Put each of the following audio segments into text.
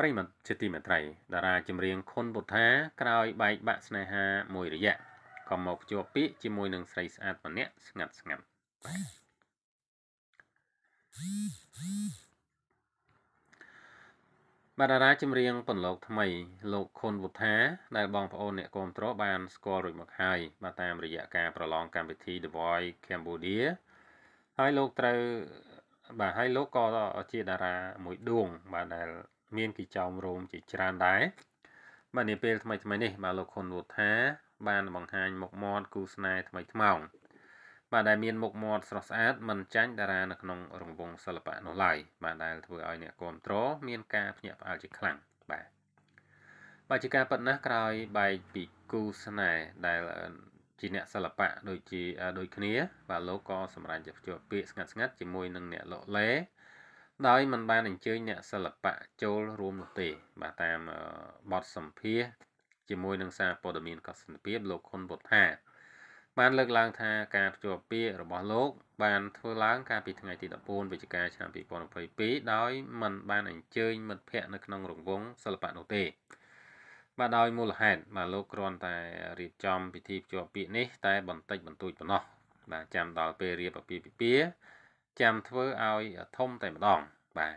ប្រិមត្តជាទីមេត្រីតារាចម្រៀងខុនពុទ្ធាក្រោយបែកបាក់ស្នេហា មួយរយៈក៏មកជួបពាក្យជាមួយនឹងស្រីស្អាតម្នាក់ស្ងាត់ស្ងាត់បាតារាចម្រៀងពន្លកថ្មីលោកខុនវុធាដែលបងប្អូនអ្នកគ្រប់គ្រងបានស្គាល់រួចមកហើយបាទតាមរយៈការប្រឡងកម្មវិធី The Voice Cambodia ហើយលោកត្រូវ បាទហើយលោកក៏ជា តារាមួយដួង បាទដែលមានគេចោមរោមជាច្រើនដែរបាទនាពេលថ្មីថ្មីនេះបាទលោកខុនវុថាបានបង្ហាញមុខមាត់គូស្នេហ៍ថ្មីថ្មោងបាទដែលមានមុខមាត់ស្រស់ស្អាតមិនចាញ់តារានៅក្នុងរង្វង់សិល្បៈនោះឡើយបាទដែលធ្វើឲ្យអ្នកគ្រប់គ្រងមាន ការភ្ញាក់ផ្អើលជាខ្លាំងបាទបាទជាការប៉ັດណាស់ក្រោយបែកពីគូស្នេហ៍ដែលជាអ្នកសិល្បៈដូចជាដូចគ្នាបាទលោកក៏សម្រាប់ជាភ្ជាប់ពាក្យស្ងាត់ស្ងាត់ជាមួយនឹងអ្នកលោកលេដោយមិនបានអញ្ជើញអ្នកសិល្បៈចូលរួមនោះទេបាទតាមបទសម្ភាសជាមួយ នឹងសារព័ត៌មានកសិនភាពលោកខុនពុថា បានលើកឡើងថាការភ្ជាប់ពាក្យរបស់លោកបានធ្វើឡើងកាលពីថ្ងៃទី14វិច្ឆិកាឆ្នាំ2022ដោយមិនបានអញ្ជើញមិត្តភ័ក្តិនៅក្នុងរង្វង់សិល្បៈនោះទេបាទដោយមូលហេតុបាទលោកគ្រាន់តែរៀបចំ ពិធីភ្ជាប់ពាក្យនេះ តែបន្តិចបន្តួចប៉ុណ្ណោះបាទចាំដល់ពេលរៀបអាពាហ៍ពិពាហ៍ចាំធ្វើឲ្យធំតែម្ដងបាទ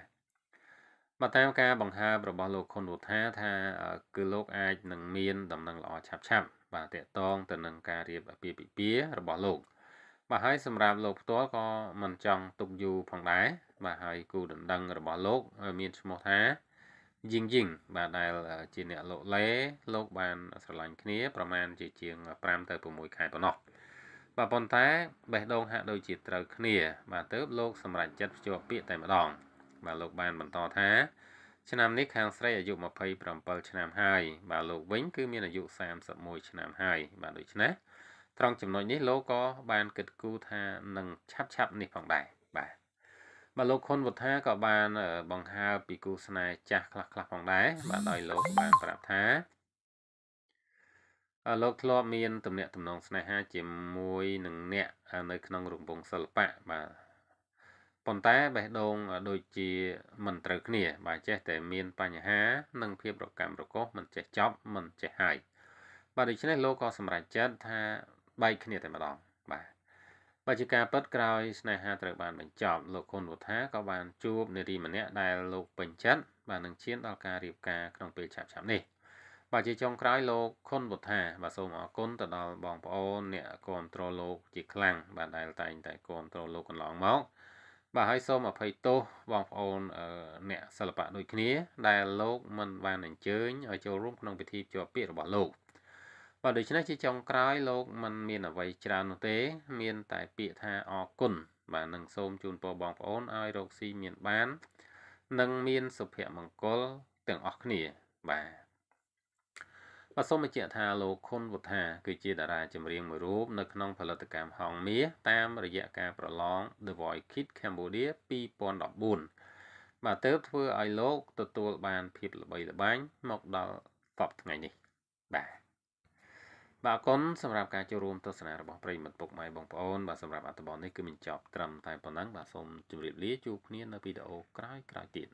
មកតាមការបង្ហើបរបស់លោកខុនវុថាថាគឺលោកអាចនឹងមានដំណឹងល្អឆាប់ឆាប់បាទតកតងទៅនឹងការរៀបអាពាហ៍ពិពាហ៍របស់លោកបាទហើយសម្រាប់លោកផ្ទាល់ក៏មិនចង់ទុកយូរផងដែរបាទហើយគូដណ្ដឹងរបស់លោកមានឈ្មោះថាយីងយីងបាទដែល ជាអ្នកលោកលេលោកបានស្រឡាញ់គ្នាប្រមាណជាជាង5ទៅ6ខែប៉ុណ្ណោះបាទប៉ុន្តែបេះដូងហាក់ដូចជាត្រូវគ្នាបាទទៅលោកសម្រេចចិត្តភ្ជាប់ពាក្យតែម្ដង បាទលោកបានបន្តថាឆ្នាំនេះខាងស្រីអាយុ27ឆ្នាំហើយបាទលោកវិញ គឺមានអាយុ31ឆ្នាំហើយបាទដូច្នេះត្រង់ចំណុចនេះលោកក៏បាន គិតគូរថានឹងឆាប់ឆាប់នេះផងដែរបាទបាទលោកខុនវុធាក៏បានបង្ហើបពីគូស្នេហ៍ចាស់ខ្លះខ្លះផងដែរបាទដោយលោក បានប្រាប់ថាលោកធ្លាប់មានទំនាក់ទំនងស្នេហាជាមួយនឹងអ្នក នៅក្នុងរង្វង់សិល្បៈបាទប៉ុន្តែបេះដូងដូចជា មិនត្រូវគ្នា បាទចេះតែមាន បញ្ហា និង ភាពរកម្មរកុសមិនចេះចប់មិនចេះហើយបាទដូច្នេះលោកក៏សម្រេចចិត្តថាបែកគ្នាតែម្ដងបាទបើជាការពិតក្រោយស្នេហាត្រូវបាន បញ្ចប់លោកខុនវុថាក៏បានជួបនារីម្នាក់ដែលលោកពេញចិត្តបាទនឹងឈានដល់ការរៀបការក្នុងពេលឆាប់ៗនេះបាទជាចុងក្រោយលោកខុនបុថាបាទសូមអរគុណទៅដល់បងប្អូនអ្នកគ្រប់គ្រងលោកជាខ្លាំងបាទដែលតែងតែគ្រប់គ្រងលោកកន្លងមកបាទហើយសូមអភ័យទោសបងប្អូនអ្នកសិល្បៈដូចគ្នា ដែលលោកមិនបានអញ្ជើញឲ្យចូលរួមក្នុងពិធីភ្ជាប់ពាក្យរបស់លោកបាទដូច្នេះជាចុងក្រោយលោក មិនមាន អ្វីច្រើននោះទេ មាន តែពាក្យថាអរគុណបាទនឹងសូមជូនពរបងប្អូនឲ្យរកស៊ីមានបាននិងមានសុភមង្គលទាំងអស់គ្នាបាទបាទសូមបញ្ជាក់ថាលោកខុនវុថាគឺជាតារាចម្រៀងមួយរូបនៅក្នុង ផលិតកម្មហងមាសតាមរយៈការប្រឡង The Voice Kids Cambodia 2014បាទទៅធ្វើឲ្យលោកទទួលបានភាពល្បីល្បាញមកដល់សពថ្ងៃនេះបាទបាទអរគុណសម្រាប់ការចូលរួមទស្សនារបស់ប្រិយមិត្តពុកម៉ែបងប្អូនបាទសម្រាប់អត្ថបទនេះគឺបញ្ចប់ត្រឹមតែប៉ុណ្ណឹងបាទសូមជម្រាបលាជួបគ្នានៅវីដេអូក្រោយៗទៀត